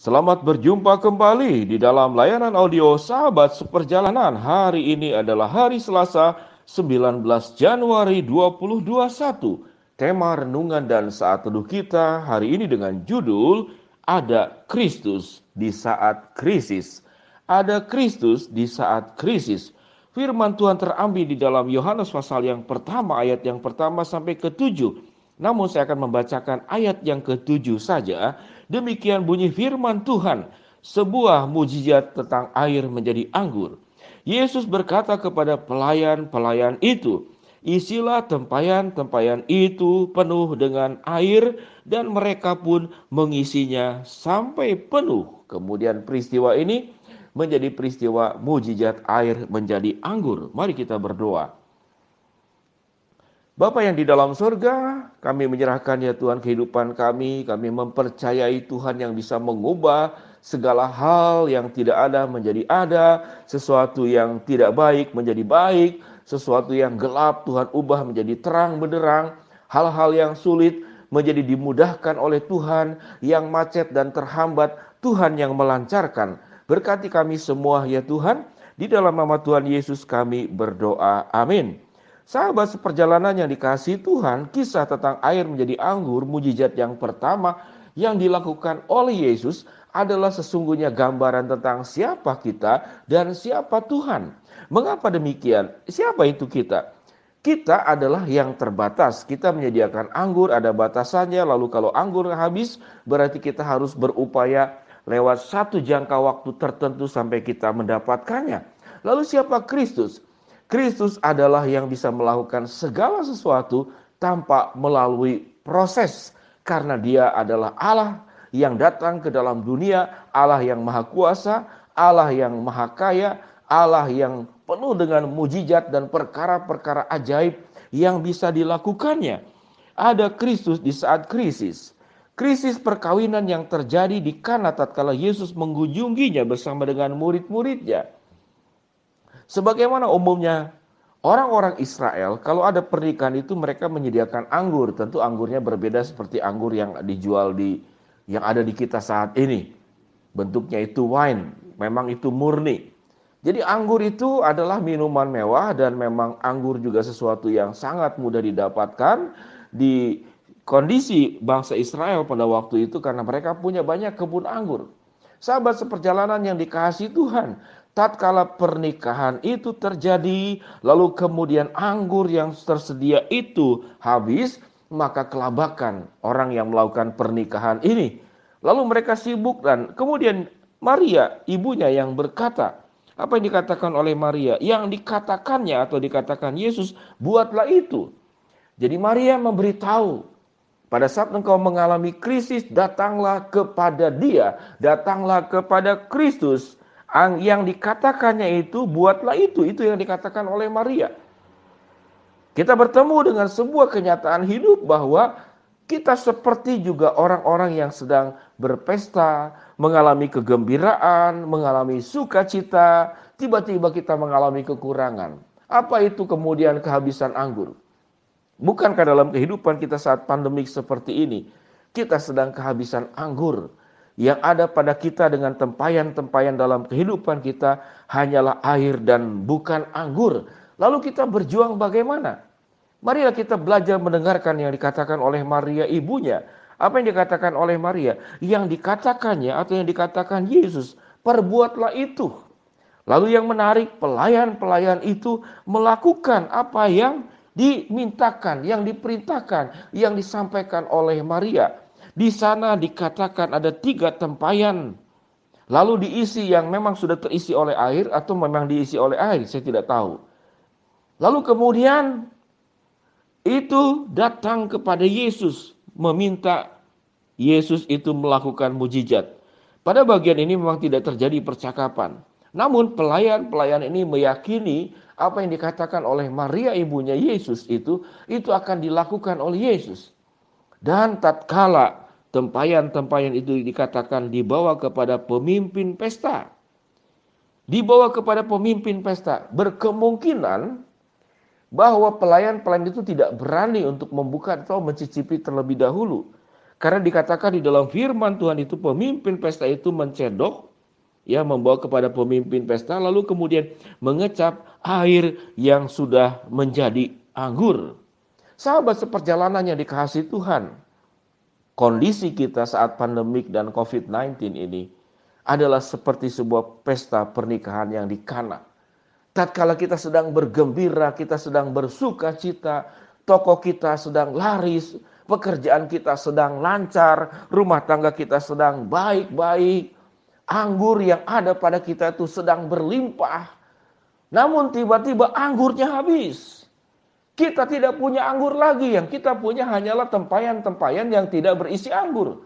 Selamat berjumpa kembali di dalam layanan audio Sahabat Seperjalanan. Hari ini adalah hari Selasa, 19 Januari 2021. Tema renungan dan saat teduh kita hari ini dengan judul Ada Kristus di saat krisis. Ada Kristus di saat krisis. Firman Tuhan terambil di dalam Yohanes pasal yang pertama ayat yang pertama sampai ketujuh namun saya akan membacakan ayat yang ketujuh saja. Demikian bunyi firman Tuhan, sebuah mujizat tentang air menjadi anggur. Yesus berkata kepada pelayan-pelayan itu, Isilah tempayan-tempayan itu penuh dengan air dan mereka pun mengisinya sampai penuh. Kemudian peristiwa ini menjadi peristiwa mujizat air menjadi anggur. Mari kita berdoa. Bapak yang di dalam surga, kami menyerahkan ya Tuhan kehidupan kami, kami mempercayai Tuhan yang bisa mengubah segala hal yang tidak ada menjadi ada, sesuatu yang tidak baik menjadi baik, sesuatu yang gelap Tuhan ubah menjadi terang benderang, hal-hal yang sulit menjadi dimudahkan oleh Tuhan, yang macet dan terhambat Tuhan yang melancarkan. Berkati kami semua ya Tuhan, di dalam nama Tuhan Yesus kami berdoa. Amin. Sahabat seperjalanan yang dikasih Tuhan, kisah tentang air menjadi anggur, mujizat yang pertama yang dilakukan oleh Yesus adalah sesungguhnya gambaran tentang siapa kita dan siapa Tuhan. Mengapa demikian? Siapa itu kita? Kita adalah yang terbatas. Kita menyediakan anggur, ada batasannya. Lalu, kalau anggur habis, berarti kita harus berupaya lewat satu jangka waktu tertentu sampai kita mendapatkannya. Lalu, siapa Kristus? Kristus adalah yang bisa melakukan segala sesuatu tanpa melalui proses karena dia adalah Allah yang datang ke dalam dunia, Allah yang maha kuasa, Allah yang maha kaya, Allah yang penuh dengan mujizat dan perkara-perkara ajaib yang bisa dilakukannya. Ada Kristus di saat krisis. Krisis perkawinan yang terjadi di Kana tatkala Yesus mengunjunginya bersama dengan murid-muridnya. Sebagaimana umumnya orang-orang Israel kalau ada pernikahan itu mereka menyediakan anggur, tentu anggurnya berbeda seperti anggur yang dijual di yang ada di kita saat ini. Bentuknya itu wine, memang itu murni. Jadi anggur itu adalah minuman mewah dan memang anggur juga sesuatu yang sangat mudah didapatkan di kondisi bangsa Israel pada waktu itu karena mereka punya banyak kebun anggur. Sahabat seperjalanan yang dikasih Tuhan, tatkala pernikahan itu terjadi, lalu kemudian anggur yang tersedia itu habis, maka kelabakan orang yang melakukan pernikahan ini. Lalu mereka sibuk dan kemudian Maria, ibunya yang berkata, apa yang dikatakan oleh Maria? Yang dikatakannya atau dikatakan Yesus, buatlah itu. Jadi Maria memberitahu, pada saat engkau mengalami krisis, datanglah kepada dia, datanglah kepada Kristus yang dikatakannya itu buatlah itu itu yang dikatakan oleh Maria kita bertemu dengan sebuah kenyataan hidup bahwa kita seperti juga orang-orang yang sedang berpesta, mengalami kegembiraan, mengalami sukacita, tiba-tiba kita mengalami kekurangan. Apa itu kemudian kehabisan anggur? Bukankah dalam kehidupan kita saat pandemik seperti ini, kita sedang kehabisan anggur? yang ada pada kita dengan tempayan-tempayan dalam kehidupan kita hanyalah air dan bukan anggur. Lalu kita berjuang bagaimana? Marilah kita belajar mendengarkan yang dikatakan oleh Maria ibunya. Apa yang dikatakan oleh Maria? Yang dikatakannya atau yang dikatakan Yesus, perbuatlah itu. Lalu yang menarik, pelayan-pelayan itu melakukan apa yang dimintakan, yang diperintahkan, yang disampaikan oleh Maria. Di sana dikatakan ada tiga tempayan. Lalu diisi yang memang sudah terisi oleh air atau memang diisi oleh air, saya tidak tahu. Lalu kemudian itu datang kepada Yesus meminta Yesus itu melakukan mujizat. Pada bagian ini memang tidak terjadi percakapan. Namun pelayan-pelayan ini meyakini apa yang dikatakan oleh Maria ibunya Yesus itu itu akan dilakukan oleh Yesus. Dan tatkala Tempayan-tempayan itu dikatakan dibawa kepada pemimpin pesta. Dibawa kepada pemimpin pesta. Berkemungkinan bahwa pelayan-pelayan itu tidak berani untuk membuka atau mencicipi terlebih dahulu. Karena dikatakan di dalam firman Tuhan itu pemimpin pesta itu mencedok ya membawa kepada pemimpin pesta lalu kemudian mengecap air yang sudah menjadi anggur. Sahabat seperjalanan yang dikasih Tuhan, kondisi kita saat pandemik dan COVID-19 ini adalah seperti sebuah pesta pernikahan yang dikana. Tatkala kita sedang bergembira, kita sedang bersuka cita, toko kita sedang laris, pekerjaan kita sedang lancar, rumah tangga kita sedang baik-baik, anggur yang ada pada kita itu sedang berlimpah. Namun tiba-tiba anggurnya habis kita tidak punya anggur lagi, yang kita punya hanyalah tempayan-tempayan yang tidak berisi anggur.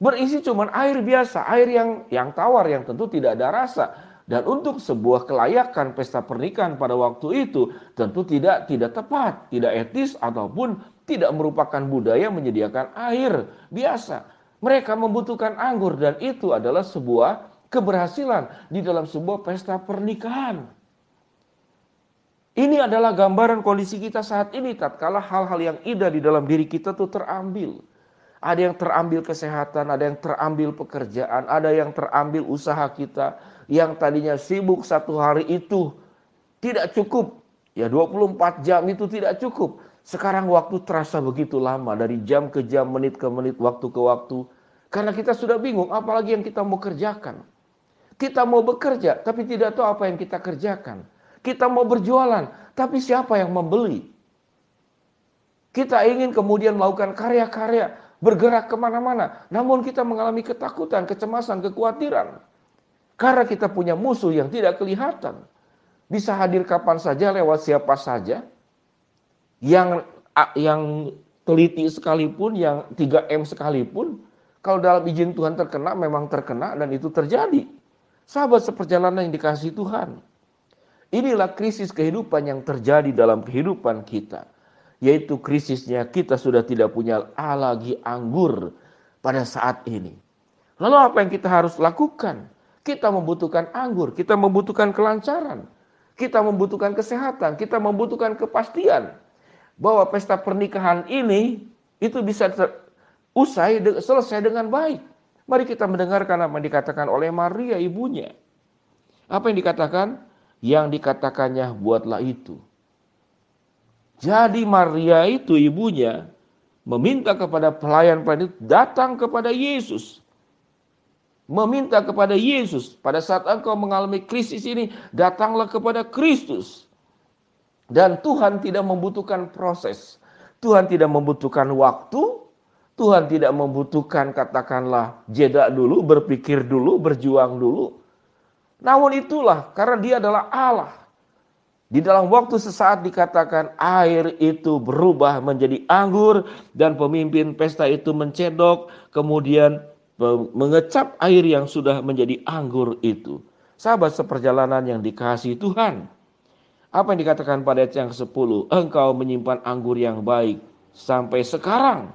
Berisi cuman air biasa, air yang yang tawar yang tentu tidak ada rasa. Dan untuk sebuah kelayakan pesta pernikahan pada waktu itu tentu tidak tidak tepat, tidak etis ataupun tidak merupakan budaya menyediakan air biasa. Mereka membutuhkan anggur dan itu adalah sebuah keberhasilan di dalam sebuah pesta pernikahan. Ini adalah gambaran kondisi kita saat ini tatkala hal-hal yang indah di dalam diri kita tuh terambil. Ada yang terambil kesehatan, ada yang terambil pekerjaan, ada yang terambil usaha kita yang tadinya sibuk satu hari itu tidak cukup. Ya 24 jam itu tidak cukup. Sekarang waktu terasa begitu lama dari jam ke jam, menit ke menit, waktu ke waktu. Karena kita sudah bingung apalagi yang kita mau kerjakan. Kita mau bekerja tapi tidak tahu apa yang kita kerjakan. Kita mau berjualan, tapi siapa yang membeli? Kita ingin kemudian melakukan karya-karya, bergerak kemana-mana. Namun kita mengalami ketakutan, kecemasan, kekhawatiran. Karena kita punya musuh yang tidak kelihatan. Bisa hadir kapan saja, lewat siapa saja. Yang yang teliti sekalipun, yang 3M sekalipun, kalau dalam izin Tuhan terkena, memang terkena dan itu terjadi. Sahabat seperjalanan yang dikasih Tuhan. Inilah krisis kehidupan yang terjadi dalam kehidupan kita, yaitu krisisnya kita sudah tidak punya lagi anggur pada saat ini. Lalu apa yang kita harus lakukan? Kita membutuhkan anggur, kita membutuhkan kelancaran, kita membutuhkan kesehatan, kita membutuhkan kepastian bahwa pesta pernikahan ini itu bisa ter, usai de, selesai dengan baik. Mari kita mendengarkan apa yang dikatakan oleh Maria ibunya. Apa yang dikatakan? yang dikatakannya buatlah itu. Jadi Maria itu ibunya meminta kepada pelayan-pelayan itu datang kepada Yesus. Meminta kepada Yesus, pada saat engkau mengalami krisis ini, datanglah kepada Kristus. Dan Tuhan tidak membutuhkan proses. Tuhan tidak membutuhkan waktu. Tuhan tidak membutuhkan katakanlah jeda dulu, berpikir dulu, berjuang dulu. Namun itulah karena dia adalah Allah. Di dalam waktu sesaat dikatakan air itu berubah menjadi anggur dan pemimpin pesta itu mencedok kemudian mengecap air yang sudah menjadi anggur itu. Sahabat seperjalanan yang dikasih Tuhan. Apa yang dikatakan pada ayat yang ke-10? Engkau menyimpan anggur yang baik sampai sekarang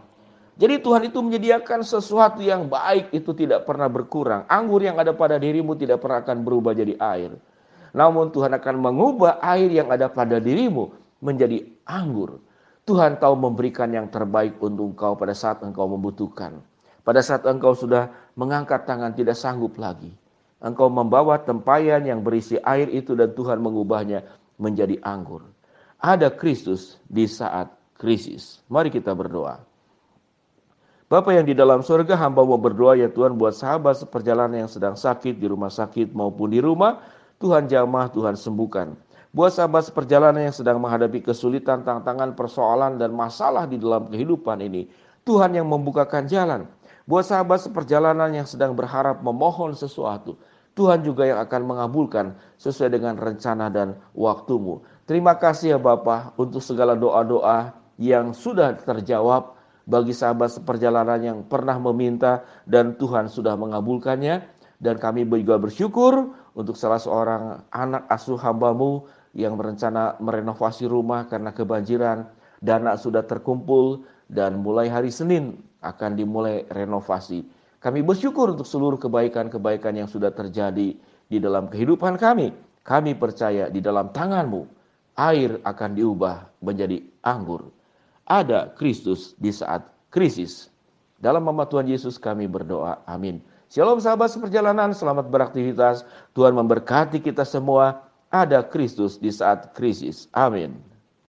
jadi Tuhan itu menyediakan sesuatu yang baik itu tidak pernah berkurang. Anggur yang ada pada dirimu tidak pernah akan berubah jadi air. Namun Tuhan akan mengubah air yang ada pada dirimu menjadi anggur. Tuhan tahu memberikan yang terbaik untuk engkau pada saat engkau membutuhkan. Pada saat engkau sudah mengangkat tangan tidak sanggup lagi. Engkau membawa tempayan yang berisi air itu dan Tuhan mengubahnya menjadi anggur. Ada Kristus di saat krisis. Mari kita berdoa. Bapak yang di dalam surga, hamba mau berdoa ya Tuhan buat sahabat seperjalanan yang sedang sakit di rumah sakit maupun di rumah, Tuhan jamah, Tuhan sembuhkan. Buat sahabat seperjalanan yang sedang menghadapi kesulitan, tantangan, persoalan, dan masalah di dalam kehidupan ini, Tuhan yang membukakan jalan. Buat sahabat seperjalanan yang sedang berharap memohon sesuatu, Tuhan juga yang akan mengabulkan sesuai dengan rencana dan waktumu. Terima kasih ya Bapak untuk segala doa-doa yang sudah terjawab bagi sahabat seperjalanan yang pernah meminta dan Tuhan sudah mengabulkannya. Dan kami juga bersyukur untuk salah seorang anak asuh hambamu yang berencana merenovasi rumah karena kebanjiran. Dana sudah terkumpul dan mulai hari Senin akan dimulai renovasi. Kami bersyukur untuk seluruh kebaikan-kebaikan yang sudah terjadi di dalam kehidupan kami. Kami percaya di dalam tanganmu air akan diubah menjadi anggur ada Kristus di saat krisis. Dalam nama Tuhan Yesus kami berdoa. Amin. Shalom sahabat seperjalanan, selamat beraktivitas. Tuhan memberkati kita semua. Ada Kristus di saat krisis. Amin.